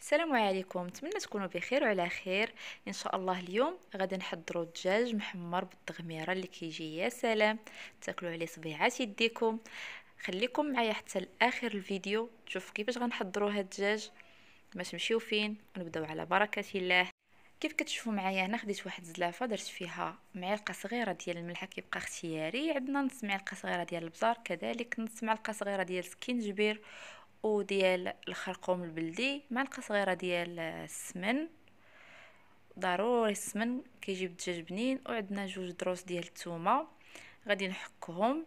السلام عليكم نتمنى تكونوا بخير وعلى خير ان شاء الله اليوم غادي نحضروا الدجاج محمر بالتغميره اللي كيجي يا سلام تاكلوا عليه صبيعات يديكم خليكم معايا حتى لاخر الفيديو تشوف كيفاش غنحضروا هاد الدجاج باش تمشيو فين ونبداو على بركه الله كيف كتشوفوا معايا هنا خديت واحد الزلافه درت فيها معلقه صغيره ديال الملح كيبقى اختياري عندنا نص معلقه صغيره ديال البزار كذلك نص معلقه صغيره ديال السكينجبير وديال الخرقوم البلدي معلقه صغيره ديال السمن ضروري السمن كيجيب الدجاج بنين وعندنا جوج دروس ديال الثومه غادي نحكهم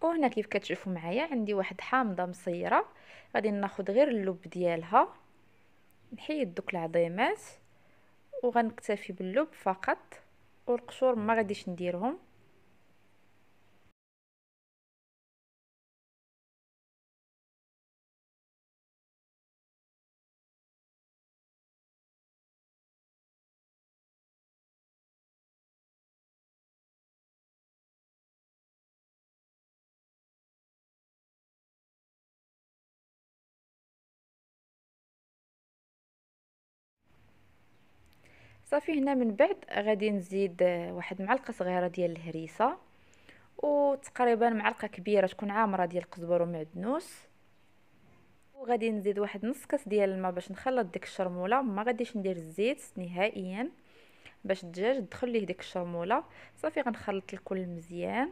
وهنا كيف كتشوفوا معايا عندي واحد حامضه مصيره غادي ناخد غير اللب ديالها نحيد دوك العظيمات وغنكتفي باللب فقط والقشور ما غاديش نديرهم صافي هنا من بعد غادي نزيد آه، واحد معلقه صغيره ديال الهريسه وتقريبا معلقه كبيره تكون عامره ديال القزبر ومعدنوس وغادي نزيد واحد نص كاس ديال الماء باش نخلط ديك الشرموله ما غاديش ندير الزيت نهائيا باش الدجاج دخل ليه ديك الشرموله صافي غنخلط الكل مزيان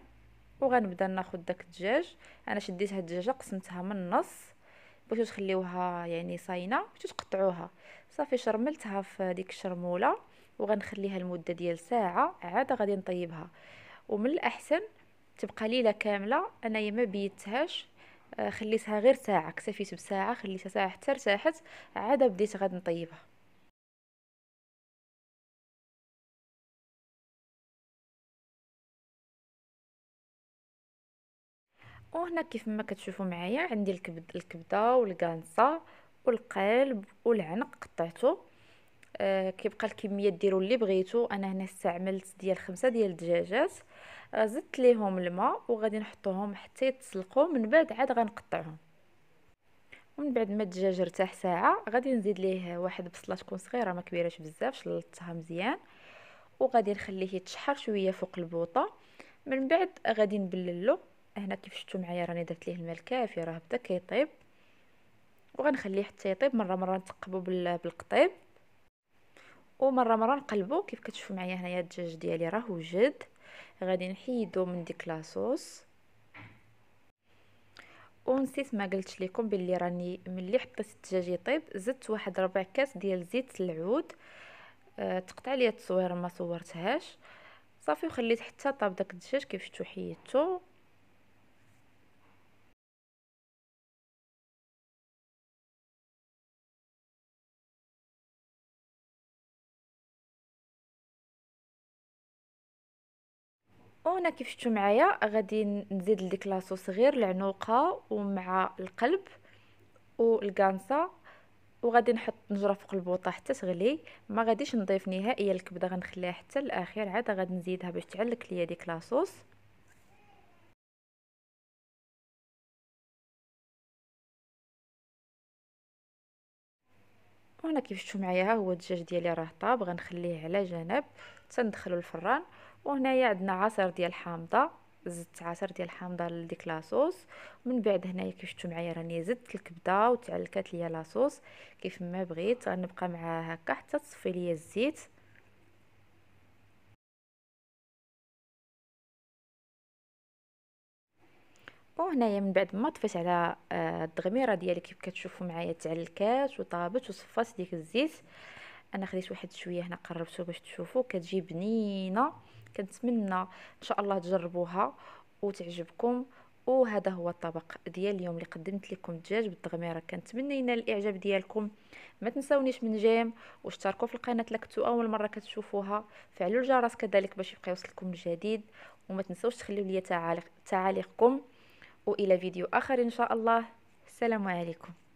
وغنبدا ناخد داك الدجاج انا شديت هاد الدجاجه قسمتها من النص بغيتو تخليوها يعني صاينه بغيتو تقطعوها صافي شرملتها في ديك الشرموله وغنخليها المده ديال ساعه عاد غادي نطيبها ومن الاحسن تبقى ليله كامله انايا ما بيتهاش آه، خليتها غير ساعه كتفيت بساعه خليتها ساعه حتى ارتاحت عاد بديت غادي نطيبها وهنا كيف ما كتشوفوا معايا عندي الكبد الكبده والكانصه والقلب والعنق قطعته آه كيبقى الكميه ديروا اللي بغيتو انا هنا استعملت ديال خمسة ديال الدجاجات آه، زدت ليهم الماء وغادي نحطوهم حتى يتسلقوا من بعد عاد غنقطعهم ومن بعد ما الدجاج ارتاح ساعه غادي نزيد ليه واحد بصله تكون صغيره ما كبيرهش بزاف شلطتها مزيان وغادي نخليه يتشحر شويه فوق البوطه من بعد غادي نبللو هنا كيف شفتوا معايا راني درت ليه الماء الكافي راه بدا كيطيب وغنخليه حتى يطيب مره مره نتقبو بالقطيب ومره مره نقلبو كيف كتشوفوا معايا هنايا الدجاج ديالي راه وجد غادي نحيدو من ديك لاصوص ونسيت ما قلت لكم باللي راني ملي حطيت الدجاج يطيب زدت واحد ربع كاس ديال زيت العود أه تقطع لي التصويره ما صورتهاش صافي وخليت حتى طاب داك الدجاج كيف شفتو حيدته وهنا كيف شفتوا معايا غادي نزيد لديك لاصوص غير العنوقه ومع القلب والكانسه وغادي نحط نجره فوق البوطه حتى تغلي ما غاديش نضيف نهائيا الكبده غنخليها حتى الاخير عاد غادي نزيدها باش تعلق ليا ديك لاصوص وهنا كيف شفتوا معايا ها هو الدجاج ديالي راه طاب غنخليه على جنب تندخلو الفران وهنايا عندنا عصير ديال حامضه زدت عصير ديال الحامضه لديك لاصوص من بعد هنايا كيف شفتوا معايا راني زدت الكبده وتعلكات ليا لاصوص كيف ما بغيت غنبقى معاها هكا حتى تصفي ليا الزيت وهنايا من بعد ما طفيت على آه، الدغميره ديالي كيف كتشوفوا معايا تعلكات وطابت وصفات ديك الزيت انا خديت واحد شويه هنا قربته باش تشوفوا كتجي بنينه كنتمنى ان شاء الله تجربوها وتعجبكم وهذا هو الطبق ديال اليوم اللي قدمت لكم الدجاج بالتغميره كنتمنى ينال الاعجاب ديالكم ما تنساونيش من جيم واشتركوا في القناه لكتو اول مره كتشوفوها فعلوا الجرس كذلك باش يبقى يوصلكم الجديد وما تنسوش تخليو لي تعاليق تعاليقكم والى فيديو اخر ان شاء الله السلام عليكم